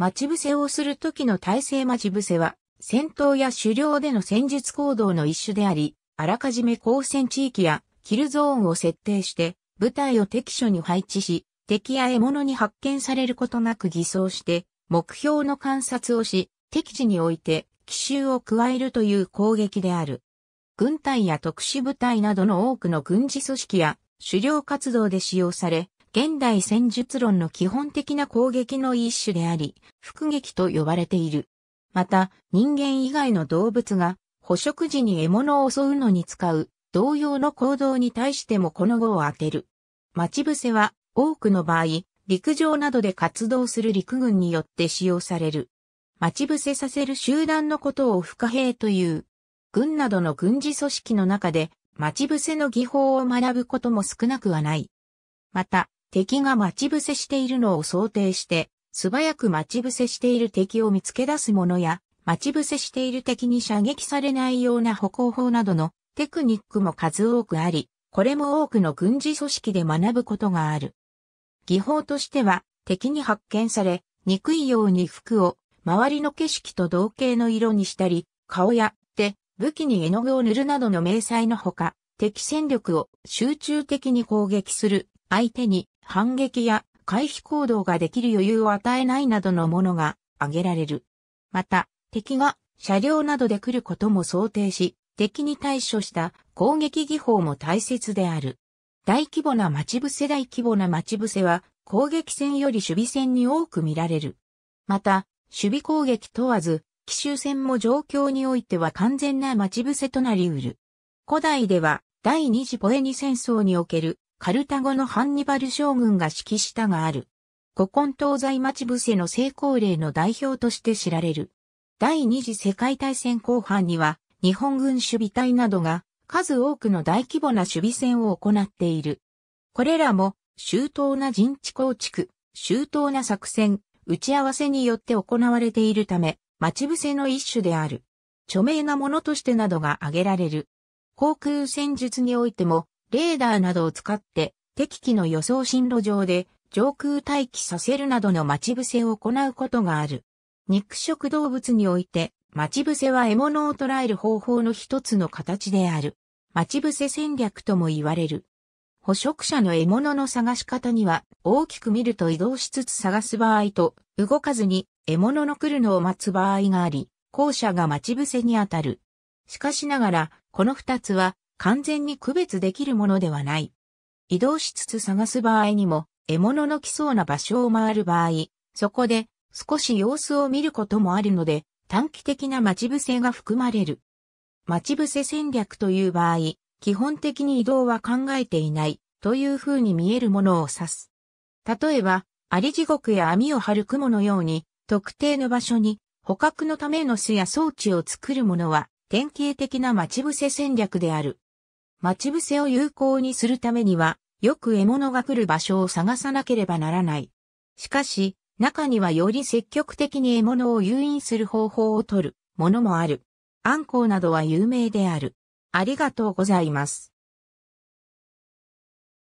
待ち伏せをする時の体制待ち伏せは、戦闘や狩猟での戦術行動の一種であり、あらかじめ交戦地域やキルゾーンを設定して、部隊を敵所に配置し、敵や獲物に発見されることなく偽装して、目標の観察をし、敵地において奇襲を加えるという攻撃である。軍隊や特殊部隊などの多くの軍事組織や狩猟活動で使用され、現代戦術論の基本的な攻撃の一種であり、腹撃と呼ばれている。また、人間以外の動物が捕食時に獲物を襲うのに使う同様の行動に対してもこの語を当てる。待ち伏せは多くの場合、陸上などで活動する陸軍によって使用される。待ち伏せさせる集団のことを不可兵という。軍などの軍事組織の中で待ち伏せの技法を学ぶことも少なくはない。また、敵が待ち伏せしているのを想定して、素早く待ち伏せしている敵を見つけ出すものや、待ち伏せしている敵に射撃されないような歩行法などのテクニックも数多くあり、これも多くの軍事組織で学ぶことがある。技法としては、敵に発見され、憎いように服を、周りの景色と同型の色にしたり、顔や手、武器に絵の具を塗るなどの明細のほか、敵戦力を集中的に攻撃する相手に反撃や回避行動ができる余裕を与えないなどのものが挙げられる。また、敵が車両などで来ることも想定し、敵に対処した攻撃技法も大切である。大規模な待ち伏せ大規模な待ち伏せは攻撃戦より守備戦に多く見られる。また、守備攻撃問わず、奇襲戦も状況においては完全な待ち伏せとなり得る。古代では第二次ポエニ戦争におけるカルタゴのハンニバル将軍が指揮したがある。古今東西町伏せの成功例の代表として知られる。第二次世界大戦後半には、日本軍守備隊などが数多くの大規模な守備戦を行っている。これらも周到な陣地構築、周到な作戦、打ち合わせによって行われているため、待ち伏せの一種である。著名なものとしてなどが挙げられる。航空戦術においても、レーダーなどを使って敵機の予想進路上で上空待機させるなどの待ち伏せを行うことがある。肉食動物において待ち伏せは獲物を捉える方法の一つの形である。待ち伏せ戦略とも言われる。捕食者の獲物の探し方には大きく見ると移動しつつ探す場合と動かずに獲物の来るのを待つ場合があり、後者が待ち伏せにあたる。しかしながら、この二つは完全に区別できるものではない。移動しつつ探す場合にも、獲物の来そうな場所を回る場合、そこで少し様子を見ることもあるので、短期的な待ち伏せが含まれる。待ち伏せ戦略という場合、基本的に移動は考えていないという風に見えるものを指す。例えば、アリ地獄や網を張る雲のように、特定の場所に捕獲のための巣や装置を作るものは典型的な待ち伏せ戦略である。待ち伏せを有効にするためには、よく獲物が来る場所を探さなければならない。しかし、中にはより積極的に獲物を誘引する方法を取るものもある。アンコウなどは有名である。ありがとうございます。